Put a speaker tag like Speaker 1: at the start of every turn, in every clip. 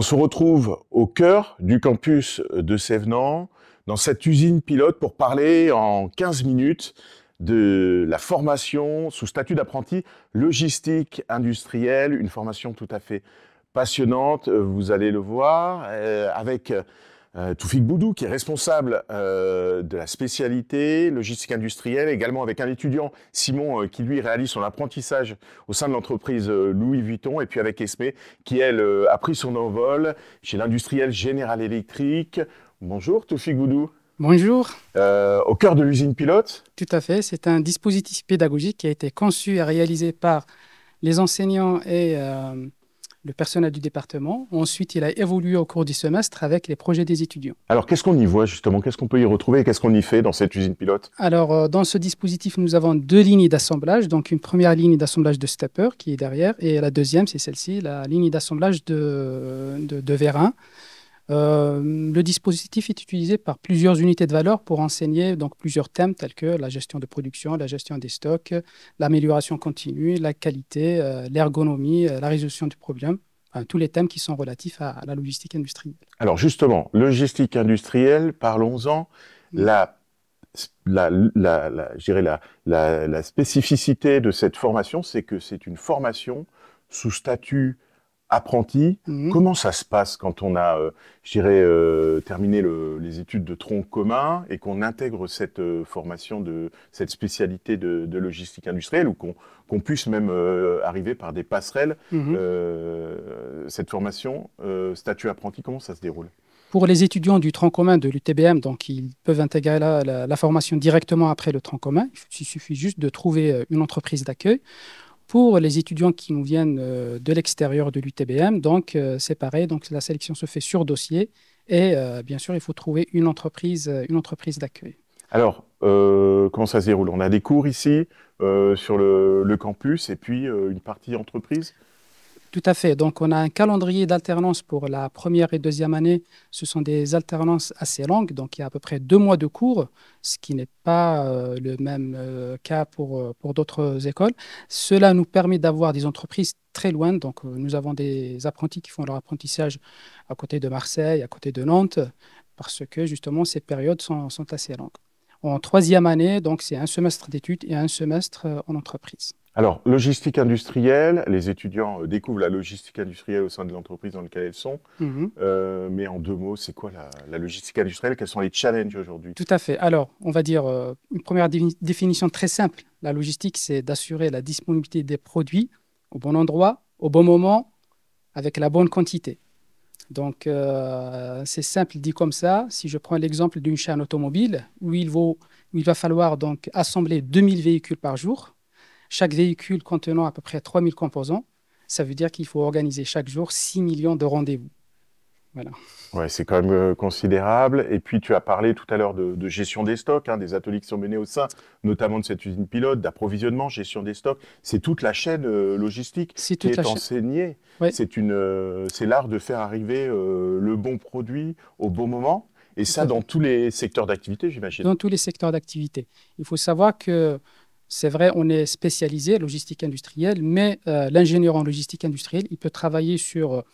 Speaker 1: On se retrouve au cœur du campus de Sévenant, dans cette usine pilote, pour parler en 15 minutes de la formation sous statut d'apprenti logistique industrielle, une formation tout à fait passionnante, vous allez le voir, euh, avec euh, Toufik Boudou, qui est responsable euh, de la spécialité logistique industrielle, également avec un étudiant, Simon, euh, qui lui réalise son apprentissage au sein de l'entreprise euh, Louis Vuitton, et puis avec Esme, qui elle a pris son envol chez l'industriel Général Électrique.
Speaker 2: Bonjour Toufik Boudou. Bonjour. au cœur de l'usine pilote. Tout à fait, c'est un dispositif pédagogique qui a été conçu et réalisé par les enseignants et le personnel du département. Ensuite, il a évolué au cours du semestre avec les projets des étudiants.
Speaker 1: Alors, qu'est-ce qu'on y voit justement Qu'est-ce qu'on peut y retrouver Qu'est-ce qu'on y fait dans cette usine pilote
Speaker 2: Alors, euh, dans ce dispositif, nous avons deux lignes d'assemblage. Donc, une première ligne d'assemblage de stepper qui est derrière et la deuxième, c'est celle-ci, la ligne d'assemblage de, de, de vérin euh, le dispositif est utilisé par plusieurs unités de valeur pour enseigner donc, plusieurs thèmes tels que la gestion de production, la gestion des stocks, l'amélioration continue, la qualité, euh, l'ergonomie, euh, la résolution du problème, tous les thèmes qui sont relatifs à, la logistique industrielle.
Speaker 1: Alors justement, logistique industrielle, parlons-en. Mm. la, spécificité de cette formation, c'est que c'est une formation sous statut apprenti. Mhm. Comment ça se passe quand on a, euh, je dirais, euh, terminé les études de tronc commun et qu'on intègre cette euh, formation de cette spécialité de, logistique industrielle ou qu'on puisse même arriver par des passerelles mhm. cette formation statut apprenti Comment ça se déroule
Speaker 2: pour les étudiants du tronc commun de l'UTBM, donc ils peuvent intégrer la, formation directement après le tronc commun. Il suffit juste de trouver une entreprise d'accueil. Pour les étudiants qui nous viennent euh, de l'extérieur de l'UTBM, donc euh, c'est pareil, donc la sélection se fait sur dossier et euh, bien sûr il faut trouver une entreprise, une entreprise d'accueil.
Speaker 1: Alors, comment ça se déroule On a des cours ici sur le, campus et puis une partie entreprise
Speaker 2: tout à fait. Donc, on a un calendrier d'alternance pour la première et deuxième année. Ce sont des alternances assez longues, donc il y a à peu près deux mois de cours, ce qui n'est pas euh, le même euh, cas euh, pour, d'autres écoles. Cela nous permet d'avoir des entreprises très loin. Donc, nous avons des apprentis qui font leur apprentissage à côté de Marseille, à côté de Nantes, parce que justement, ces périodes sont assez longues. En troisième année, donc, c'est un semestre d'études et un semestre en entreprise.
Speaker 1: Alors, logistique industrielle, les étudiants euh, découvrent la logistique industrielle au sein de l'entreprise dans laquelle ils sont. Mhm. Euh, mais en deux mots, c'est quoi la, logistique industrielle Quels sont les challenges aujourd'hui Tout
Speaker 2: à fait. Alors, on va dire euh, une première définition très simple. La logistique, c'est d'assurer la disponibilité des produits au bon endroit, au bon moment, avec la bonne quantité. Donc, c'est simple dit comme ça. Si je prends l'exemple d'une chaîne automobile où il, va falloir donc assembler 2000 véhicules par jour, chaque véhicule contenant à peu près 3000 composants, ça veut dire qu'il faut organiser chaque jour 6 millions de rendez-vous. Voilà.
Speaker 1: Ouais, c'est quand même euh, considérable. Et puis, tu as parlé tout à l'heure de, gestion des stocks, hein, des ateliers qui sont menés au sein, notamment de cette usine pilote, d'approvisionnement, gestion des stocks. C'est toute la chaîne euh, logistique est qui est enseignée. Euh, c'est l'art de faire arriver le bon produit au bon moment. Et ça, dans tous les secteurs d'activité, j'imagine. Dans tous
Speaker 2: les secteurs d'activité. Il faut savoir que c'est vrai, on est spécialisé logistique industrielle, mais euh, l'ingénieur en logistique industrielle, il peut travailler sur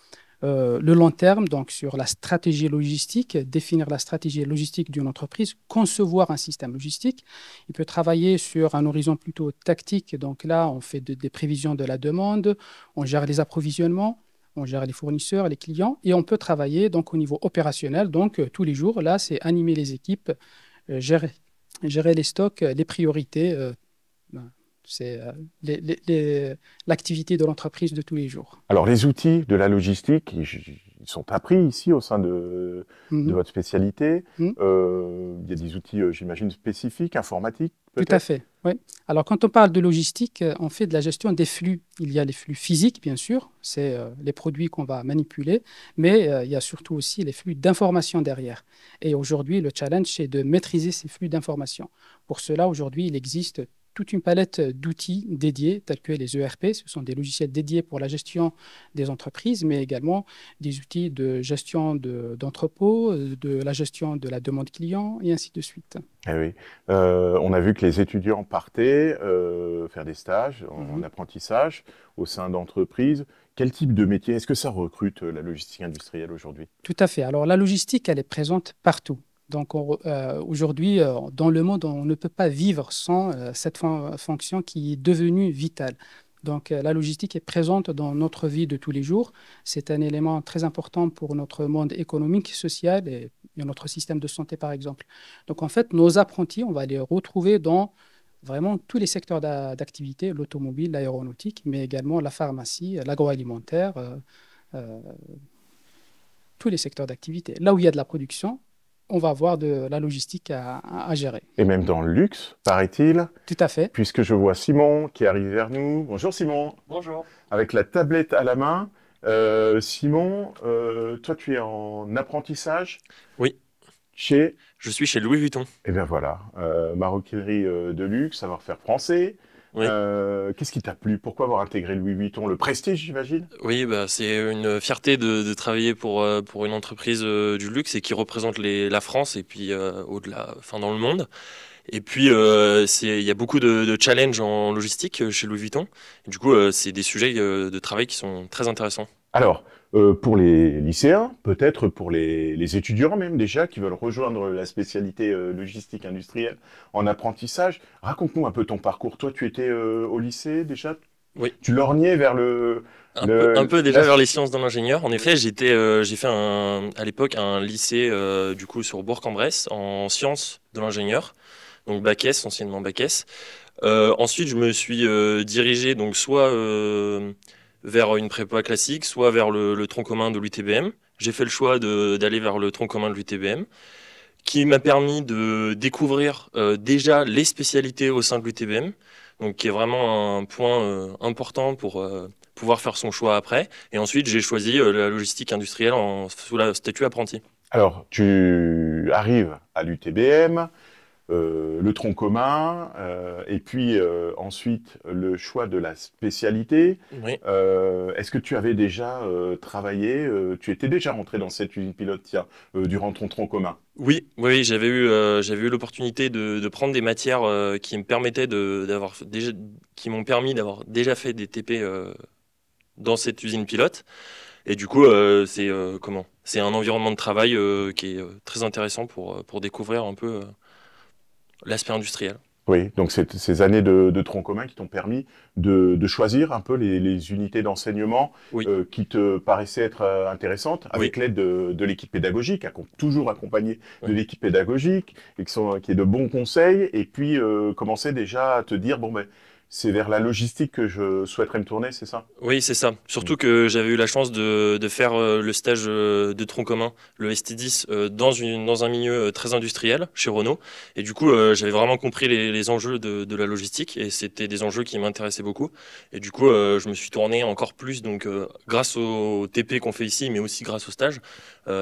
Speaker 2: euh, le long terme, donc sur la stratégie logistique, définir la stratégie logistique d'une entreprise, concevoir un système logistique. Il peut travailler sur un horizon plutôt tactique, donc là, on fait des prévisions de la demande, on gère les approvisionnements on gère les fournisseurs, les clients, et on peut travailler donc au niveau opérationnel. Donc euh, tous les jours, là, c'est animer les équipes, gérer les stocks, les priorités, c'est euh, l'activité de l'entreprise de tous les jours.
Speaker 1: Alors, les outils de la logistique, ils sont appris ici au sein de, mhm. votre spécialité. Mhm. Euh, il y a des outils, euh, j'imagine, spécifiques, informatiques. Tout à fait,
Speaker 2: oui. Alors, quand on parle de logistique, on fait de la gestion des flux. Il y a les flux physiques, bien sûr, c'est les produits qu'on va manipuler, mais il y a surtout aussi les flux d'informations derrière. Et aujourd'hui, le challenge, c'est de maîtriser ces flux d'informations. Pour cela, aujourd'hui, il existe toute une palette euh, d'outils dédiés, tels que les ERP. Ce sont des logiciels dédiés pour la gestion des entreprises, mais également des outils de gestion d'entrepôts, euh, de, la gestion de la demande client, et ainsi de suite.
Speaker 1: Eh oui. Euh, on a vu que les étudiants partaient faire des stages en, en mhm. apprentissage au sein d'entreprises. Quel type de métier Est-ce que ça recrute la logistique industrielle aujourd'hui
Speaker 2: Tout à fait. Alors la logistique, elle est présente partout. Donc euh, aujourd'hui, euh, dans le monde, on ne peut pas vivre sans euh, cette fonction qui est devenue vitale. Donc la logistique est présente dans notre vie de tous les jours. C'est un élément très important pour notre monde économique, social et, et, notre système de santé, par exemple. Donc en fait, nos apprentis, on va les retrouver dans vraiment tous les secteurs d'activité, l'automobile, l'aéronautique, mais également la pharmacie, l'agroalimentaire tous les secteurs d'activité. Là où il y a de la production, on va avoir de la logistique à, gérer.
Speaker 1: Et même dans le luxe, paraît-il. Tout à fait. Puisque je vois Simon qui arrive vers nous. Bonjour Simon. Bonjour. Avec la tablette à la main. Euh, Simon, euh, toi tu es en apprentissage Oui. Chez Je suis chez Louis Vuitton. Et eh bien voilà, euh, maroquinerie euh, de luxe, savoir-faire français. Euh, qu'est-ce qui t'a plu Pourquoi avoir intégré Louis Vuitton Le prestige, j'imagine
Speaker 3: Oui, bah, c'est une fierté de, travailler pour, euh, pour une entreprise euh, du luxe et qui représente les, la France et puis au-delà, enfin dans le monde. Et puis, il y a beaucoup de, challenges en logistique chez Louis Vuitton. du coup, c'est des sujets de travail qui sont très intéressants.
Speaker 1: Alors, euh, pour les lycéens, peut-être pour les, étudiants même déjà qui veulent rejoindre la spécialité euh, logistique industrielle en apprentissage. Raconte-nous un peu ton parcours. Toi, tu étais euh, au lycée déjà Oui. Tu lorgnais vers le... Un, peu, déjà vers les
Speaker 3: sciences de l'ingénieur. En effet, j'étais, j'ai fait à l'époque un lycée du coup sur Bourg-en-Bresse en sciences de l'ingénieur, donc Bac S, anciennement Bac S. ensuite, je me suis dirigé donc soit vers une prépa classique, soit vers le, tronc commun de l'UTBM. J'ai fait le choix d'aller vers le tronc commun de l'UTBM, qui m'a permis de découvrir euh, déjà les spécialités au sein de l'UTBM, donc qui est vraiment un point euh, important pour euh, pouvoir faire son choix après. Et ensuite, j'ai choisi la logistique industrielle sous la statut apprenti.
Speaker 1: Alors, tu arrives à l'UTBM, euh, le tronc commun, euh, et puis euh, ensuite le choix de la spécialité. Est-ce que tu avais déjà travaillé, tu étais déjà rentré dans cette usine pilote durant ton tronc
Speaker 3: commun Oui, oui j'avais eu, eu l'opportunité de, prendre des matières qui me permettaient d'avoir qui m'ont permis d'avoir déjà fait des TP dans cette usine pilote. Et du coup, c'est comment C'est un environnement de travail qui est très intéressant pour, pour découvrir un peu l'aspect industriel.
Speaker 1: Oui, donc ces années de, tronc commun qui t'ont permis de, choisir un peu les, unités d'enseignement euh, qui te paraissaient être euh, intéressantes avec l'aide de, l'équipe pédagogique, hein, toujours accompagnée de l'équipe pédagogique et qui, qui est de bons conseils et puis euh, commencer déjà à te dire bon ben c'est vers la logistique que je souhaiterais me tourner, c'est ça
Speaker 3: Oui, c'est ça. Surtout mm. que j'avais eu la chance de, faire euh, le stage euh, de tronc commun, le ST10, euh, dans, un milieu très industriel chez Renault. Et du coup, j'avais vraiment compris les, enjeux de, la logistique et c'était des enjeux qui m'intéressaient beaucoup. Et du coup, je me suis tourné encore plus, donc grâce au TP qu'on fait ici, mais aussi grâce au stage,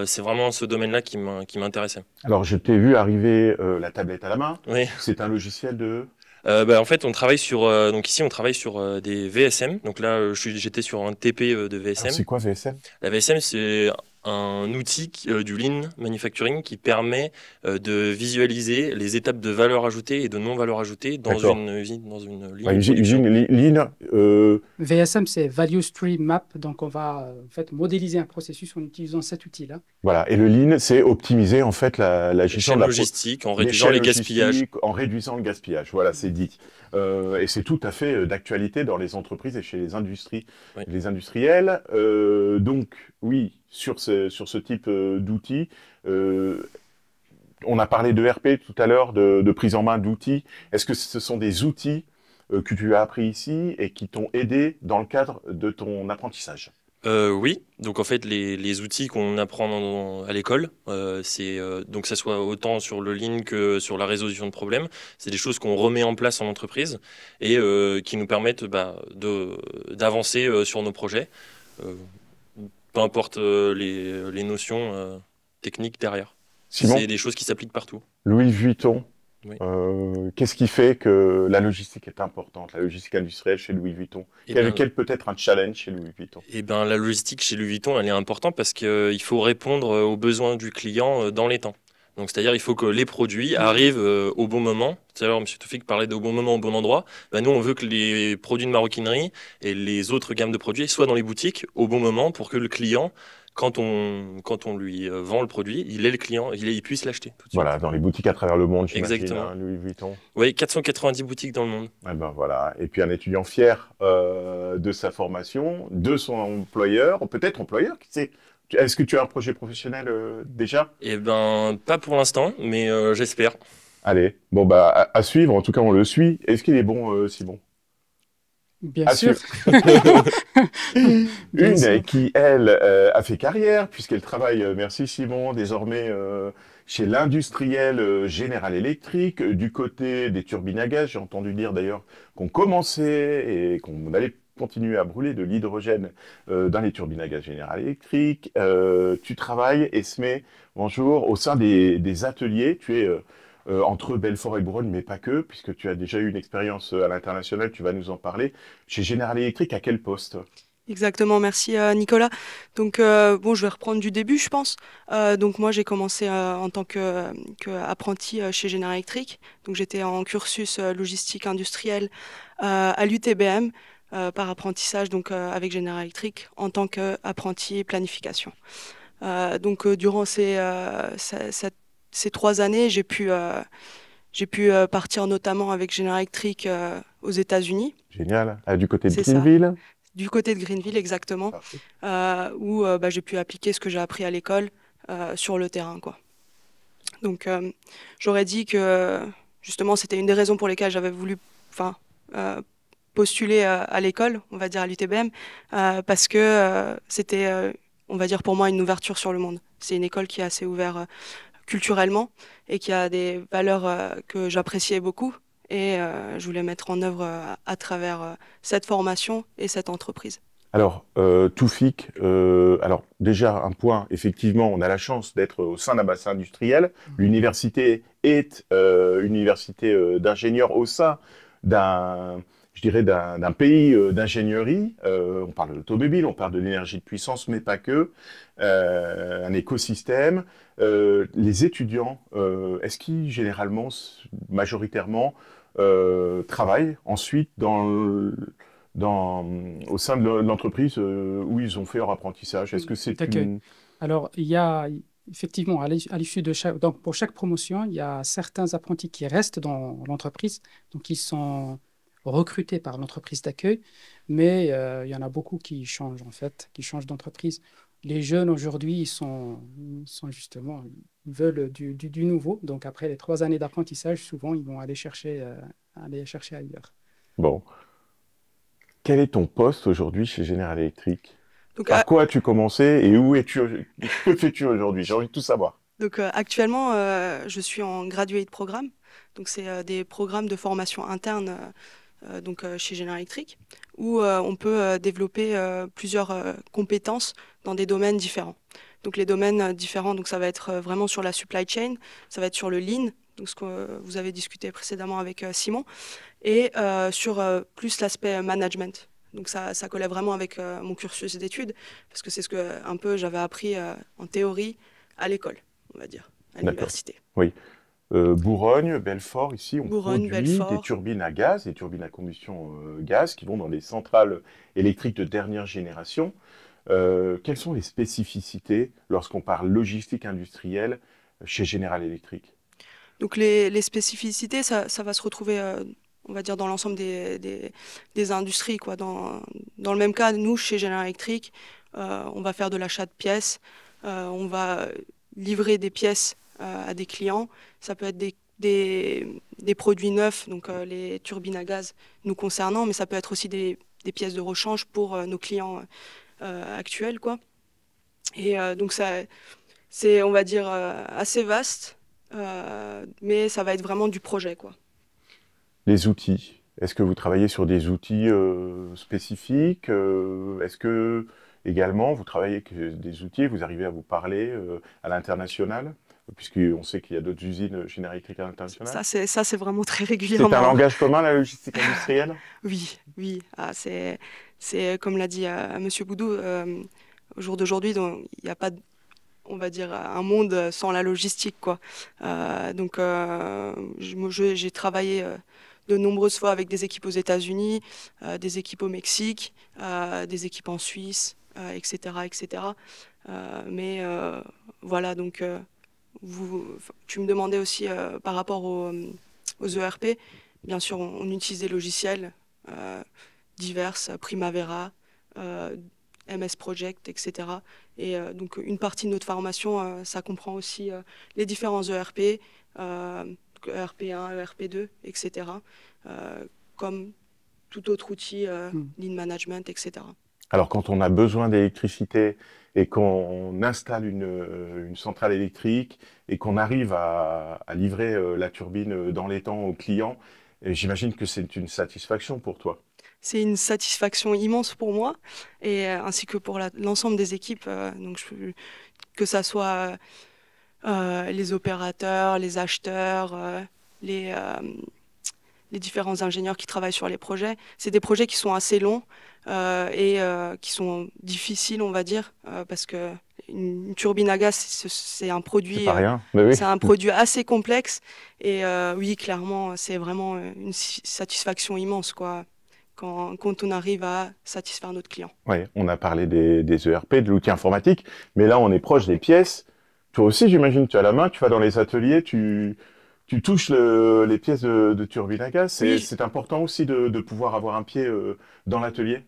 Speaker 3: c'est vraiment ce domaine-là qui m'intéressait.
Speaker 1: Alors, je t'ai vu arriver la tablette
Speaker 3: à la main. Oui. C'est un logiciel de euh, bah, En fait, on travaille sur. Euh, donc ici, on travaille sur euh, des VSM. Donc là, j'étais sur un TP de VSM. Ah, c'est quoi VSM La VSM, c'est un outil euh, du lean manufacturing qui permet euh, de visualiser les étapes de valeur ajoutée et de non valeur ajoutée dans une usine, dans une
Speaker 1: ligne. Bah, euh,
Speaker 2: VSM, c'est Value Stream Map. Donc, on va en fait modéliser un processus en utilisant cet outil-là.
Speaker 1: Voilà. Et le lean, c'est optimiser en fait la, gestion de la logistique en réduisant les gaspillages. En réduisant le gaspillage. Voilà, c'est dit. et c'est tout à fait d'actualité dans les entreprises et chez les industries, les industriels. donc, oui, sur ce, sur ce type euh, d'outils euh, on a parlé de RP tout à l'heure, de, prise en main d'outils. Est-ce que ce sont des outils euh, que tu as appris ici et qui t'ont aidé dans le cadre de ton apprentissage
Speaker 3: oui, donc en fait les, outils qu'on apprend à l'école, euh, c'est donc ça soit autant sur le lean que sur la résolution de problèmes, c'est des choses qu'on remet en place en entreprise et qui nous permettent bah, d'avancer sur nos projets peu importe euh, les, notions euh, techniques derrière. C'est des choses qui s'appliquent partout.
Speaker 1: Louis Vuitton, euh, qu'est-ce qui fait que la logistique est importante, la logistique industrielle chez Louis Vuitton eh ben, Quel, peut être un challenge chez Louis Vuitton
Speaker 3: Eh bien, la logistique chez Louis Vuitton, elle est importante parce qu'il faut répondre aux besoins du client dans les temps. Donc, c'est-à-dire, il faut que les produits arrivent euh, au bon moment. cest à l'heure, M. Toufik parlait de bon moment, au bon endroit. Ben, nous, on veut que les produits de maroquinerie et les autres gammes de produits soient dans les boutiques au bon moment pour que le client quand on, quand on lui euh, vend le produit, il est le client, il, est, il puisse l'acheter.
Speaker 1: Voilà, dans les boutiques à travers le monde, hein, Exactement.
Speaker 3: Louis Oui, 490 boutiques dans le
Speaker 1: monde. Eh ben, voilà. Et puis un étudiant fier euh, de sa formation, de son employeur, peut-être employeur, qui sait, est-ce que tu as un projet professionnel euh, déjà
Speaker 3: Eh ben, pas pour l'instant, mais euh, j'espère.
Speaker 1: Allez, bon bah à, suivre. En tout cas, on le suit. Est-ce qu'il est bon, euh, Simon
Speaker 2: Bien sûr. Une
Speaker 1: qui, elle, a fait carrière, puisqu'elle travaille, merci Simon, désormais chez l'industriel Général Electric, du côté des turbines à gaz. J'ai entendu dire d'ailleurs qu'on commençait et qu'on allait continuer à brûler de l'hydrogène euh, dans les turbines à gaz général électrique. Euh, tu travailles, Esme, bonjour, au sein des, ateliers. Tu es euh, entre Belfort et Brune, mais pas que, puisque tu as déjà eu une expérience à l'international, tu vas nous en parler. Chez Général Electric, à quel poste
Speaker 4: Exactement, merci Nicolas. Donc bon, je vais reprendre du début, je pense. donc moi, j'ai commencé en tant que, chez Général Electric. Donc j'étais en cursus logistique industrielle à l'UTBM. Euh, par apprentissage donc euh, avec General Electric en tant qu'apprenti planification. Euh, donc durant ces, ces, trois années, j'ai pu, j'ai pu partir notamment avec General Electric aux États-Unis.
Speaker 1: Génial. Ah, du côté de Greenville
Speaker 4: Du côté de Greenville, exactement, où bah, j'ai pu appliquer ce que j'ai appris à l'école sur le terrain. Quoi. Donc j'aurais dit que justement, c'était une des raisons pour lesquelles j'avais voulu, enfin, postuler euh, à l'école, on va dire à l'UTBM, euh, parce que euh, c'était, on va dire pour moi, une ouverture sur le monde. C'est une école qui est assez ouverte culturellement et qui a des valeurs que j'appréciais beaucoup et je voulais mettre en œuvre à travers cette formation et cette entreprise.
Speaker 1: Alors, Toufic, alors déjà un point, effectivement, on a la chance d'être au sein d'un bassin industriel. Mmh. L'université est une université d'ingénieurs au sein d'un je dirais, d'un pays euh, d'ingénierie. Euh, on parle de l'automobile, on parle de l'énergie de puissance, mais pas que. Euh, un écosystème. les étudiants, est-ce qu'ils généralement, majoritairement, travaillent ensuite dans dans, au sein de l'entreprise où ils ont fait leur apprentissage Est-ce que c'est une...
Speaker 2: Alors, il y a effectivement, à l'issue de donc pour chaque promotion, il y a certains apprentis qui restent dans l'entreprise, donc ils sont recrutés par l'entreprise d'accueil, mais euh, il y en a beaucoup qui changent en fait, qui changent d'entreprise. Les jeunes aujourd'hui, ils sont, justement, veulent du, nouveau. Donc après les trois années d'apprentissage, souvent, ils vont aller chercher, euh, aller chercher ailleurs.
Speaker 1: Bon. Quel est ton poste aujourd'hui chez General Electric donc, à... quoi as-tu commencé et où es-tu Que fais-tu aujourd'hui J'ai envie de tout savoir.
Speaker 4: Donc euh, actuellement, je suis en graduate programme. Donc c'est des programmes de formation interne euh, donc euh, chez General Electric, où euh, on peut développer plusieurs compétences dans des domaines différents. Donc les domaines différents, donc ça va être vraiment sur la supply chain, ça va être sur le lean, donc ce que vous avez discuté précédemment avec Simon, et sur plus l'aspect management. Donc ça, ça collait vraiment avec mon cursus d'études, parce que c'est ce que un peu j'avais appris en théorie à l'école,
Speaker 1: on va dire, à l'université. Oui. Euh, Belfort, ici, on produit des turbines à gaz, des turbines à combustion euh, gaz qui vont dans des centrales électriques de dernière génération. Euh, quelles sont les spécificités lorsqu'on parle logistique industrielle chez General Electric
Speaker 4: Donc les, spécificités, ça, va se retrouver, euh, on va dire, dans l'ensemble des, industries. Quoi. Dans, dans, le même cas, nous, chez General Electric, on va faire de l'achat de pièces, on va livrer des pièces à des clients ça peut être des, produits neufs, donc euh, les turbines à gaz nous concernant, mais ça peut être aussi des, pièces de rechange pour euh, nos clients euh, actuels. Quoi. Et donc ça, c'est, on va dire, assez vaste, mais ça va être vraiment du projet. Quoi.
Speaker 1: Les outils, est-ce que vous travaillez sur des outils spécifiques Est-ce que également vous travaillez avec des outils Vous arrivez à vous parler à l'international puisqu'on sait qu'il y a d'autres usines génériques internationales. à l'international.
Speaker 4: Ça, c'est vraiment très régulièrement. C'est un langage
Speaker 1: commun, la logistique industrielle
Speaker 4: Oui, oui. Ah, c'est comme l'a dit M. Euh, Monsieur Boudou, euh, au jour d'aujourd'hui, il n'y a pas, on va dire, un monde sans la logistique. Quoi. Euh, donc, j'ai travaillé de nombreuses fois avec des équipes aux États-Unis, des équipes au Mexique, des équipes en Suisse, etc. etc. mais voilà, donc tu me demandais aussi euh, par rapport euh, aux, ERP. Bien sûr, on, utilise des logiciels euh, divers, Primavera, euh, MS Project, etc. Et donc, une partie de notre formation, ça comprend aussi les différents ERP, ERP1, ERP2, etc. comme tout autre outil, hmm. lean management, etc.
Speaker 1: Alors quand on a besoin d'électricité et qu'on installe une, euh, centrale électrique et qu'on arrive à, livrer euh, la turbine euh, dans les temps aux clients, j'imagine que c'est une satisfaction pour toi.
Speaker 4: C'est une satisfaction immense pour moi et ainsi que pour l'ensemble des équipes. que ce soit les opérateurs, les acheteurs, les différents ingénieurs qui travaillent sur les projets. C'est des projets qui sont assez longs. Euh, et euh, qui sont difficiles, on va dire, euh, parce que une turbine à gaz, c'est un produit, c'est un produit assez complexe. Et oui, clairement, c'est vraiment une satisfaction immense, quoi. Quand, on arrive à satisfaire notre client.
Speaker 1: Oui, on a parlé des, ERP, e de l'outil informatique, mais là, on est proche des pièces. Toi aussi, j'imagine, tu as la main, tu vas dans les ateliers, tu, touches les pièces de, turbine à gaz. C'est important aussi de, pouvoir avoir un pied dans l'atelier.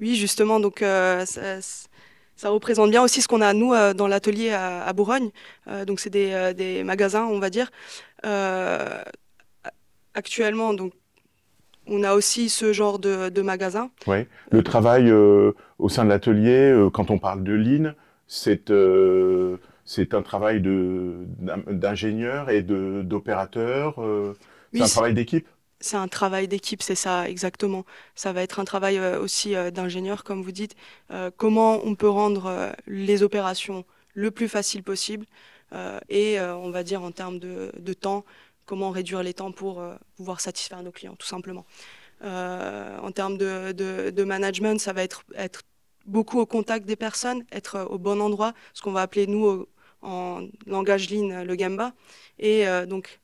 Speaker 1: Oui, justement, donc euh, ça,
Speaker 4: représente bien aussi ce qu'on a, nous, euh, dans l'atelier à, Bourgogne. Euh, donc c'est des, magasins, on va dire. actuellement, donc on a aussi ce genre de, de magasin.
Speaker 1: Oui. Le travail au sein de l'atelier, quand on parle de ligne, c'est un travail d'ingénieur et d'opérateur. c'est un travail d'équipe
Speaker 4: c'est un travail d'équipe, c'est ça exactement. Ça va être un travail euh, aussi euh, d'ingénieur, comme vous dites. Euh, comment on peut rendre les opérations le plus facile possible et on va dire en termes de, temps, comment réduire les temps pour pouvoir satisfaire nos clients, tout simplement. en termes de, management, ça va être, être beaucoup au contact des personnes, être au bon endroit, ce qu'on va appeler nous en langage lean le gamba, et donc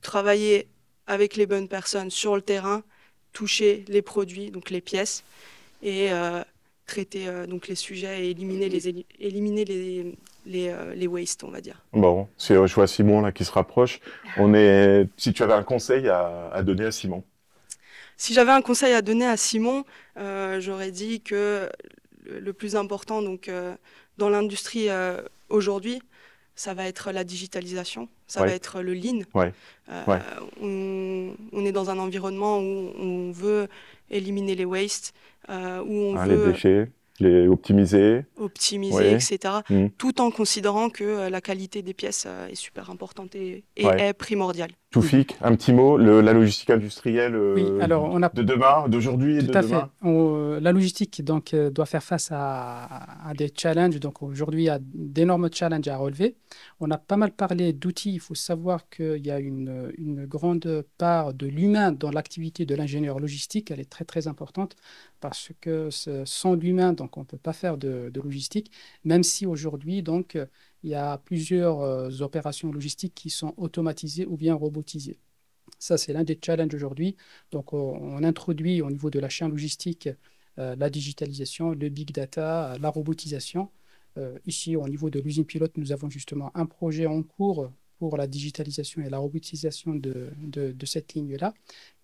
Speaker 4: travailler avec les bonnes personnes sur le terrain, toucher les produits, donc les pièces, et euh, traiter euh, donc les sujets et éliminer les, éliminer euh, les, wastes, on va dire.
Speaker 1: Bon, c'est je vois Simon là qui se rapproche. On est, si tu avais un conseil à, à donner à Simon
Speaker 4: Si j'avais un conseil à donner à Simon, j'aurais dit que le plus important donc, dans l'industrie aujourd'hui, ça va être la digitalisation, ça va être le lean. Euh, on, est dans un environnement où on veut éliminer les wastes, euh, où on ah, veut... Les déchets,
Speaker 1: les optimiser.
Speaker 4: Optimiser, etc. Mmh. Tout en considérant que euh, la qualité des pièces est super
Speaker 2: importante et est primordiale.
Speaker 1: Toufik, un petit mot, la logistique industrielle euh, alors on a... de demain, d'aujourd'hui Tout à Fait.
Speaker 2: Euh, la logistique donc, euh, doit faire face à, des challenges. Donc aujourd'hui, il y a d'énormes challenges à relever. On a pas mal parlé d'outils. Il faut savoir qu'il y a une, grande part de l'humain dans l'activité de l'ingénieur logistique. Elle est très très importante parce que sans l'humain, donc on ne peut pas faire de, de logistique, même si aujourd'hui, donc il y a plusieurs euh, opérations logistiques qui sont automatisées ou bien robotisées. Ça, c'est l'un des challenges aujourd'hui. Donc, on, introduit au niveau de la chaîne logistique euh, la digitalisation, le big data, euh, la robotisation. ici, au niveau de l'usine pilote, nous avons justement un projet en cours pour la digitalisation et la robotisation de, de, de cette ligne-là.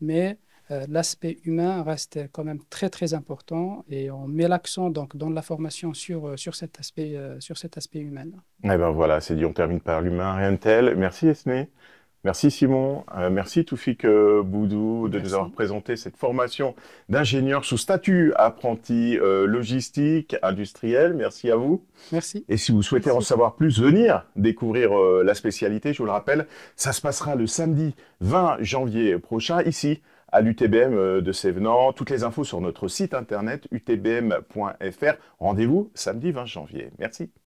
Speaker 2: Mais euh, l'aspect humain reste quand même très très important et on met l'accent donc dans la formation sur, euh, sur cet aspect, euh, sur cet aspect humain.
Speaker 1: Eh ben voilà, c'est dit, on termine par l'humain, rien de tel. Merci Esme, Merci Simon, merci Toufik Boudou de nous avoir présenté cette formation d'ingénieur sous statut apprenti logistique, industriel. Merci à vous. Merci. Et si vous souhaitez en savoir plus, venir découvrir la spécialité, je vous le rappelle, ça se passera le samedi 20 janvier prochain ici à l'UTBM euh, de Sévenant. Toutes les infos sur notre site internet utbm.fr. Rendez-vous samedi 20 janvier. Merci.